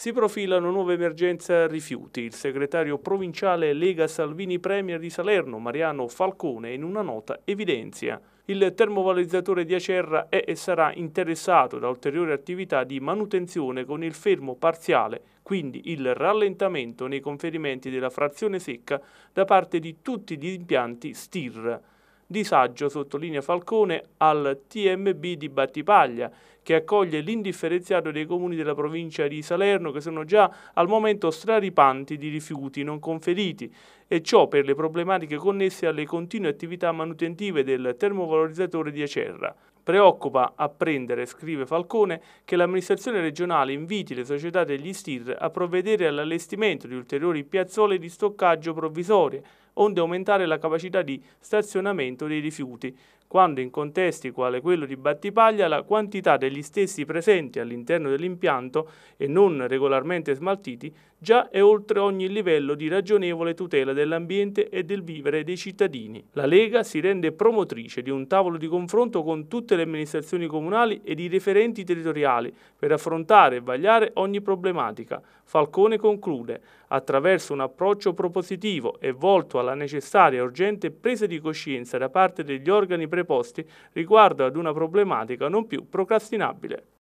Si profilano nuove emergenze rifiuti. Il segretario provinciale Lega Salvini Premier di Salerno, Mariano Falcone, in una nota evidenzia il termovalorizzatore di Acerra è e sarà interessato da ulteriori attività di manutenzione con il fermo parziale, quindi il rallentamento nei conferimenti della frazione secca da parte di tutti gli impianti STIR. Disagio, sottolinea Falcone, al TMB di Battipaglia, che accoglie l'indifferenziato dei comuni della provincia di Salerno che sono già al momento straripanti di rifiuti non conferiti e ciò per le problematiche connesse alle continue attività manutentive del termovalorizzatore di Acerra. Preoccupa apprendere, scrive Falcone, che l'amministrazione regionale inviti le società degli STIR a provvedere all'allestimento di ulteriori piazzole di stoccaggio provvisorie, onde aumentare la capacità di stazionamento dei rifiuti, quando in contesti quale quello di Battipaglia la quantità degli stessi presenti all'interno dell'impianto e non regolarmente smaltiti già è oltre ogni livello di ragionevole tutela dell'ambiente e del vivere dei cittadini. La Lega si rende promotrice di un tavolo di confronto con tutte le amministrazioni comunali ed i referenti territoriali per affrontare e vagliare ogni problematica. Falcone conclude, attraverso un approccio propositivo e volto a alla necessaria e urgente presa di coscienza da parte degli organi preposti riguardo ad una problematica non più procrastinabile.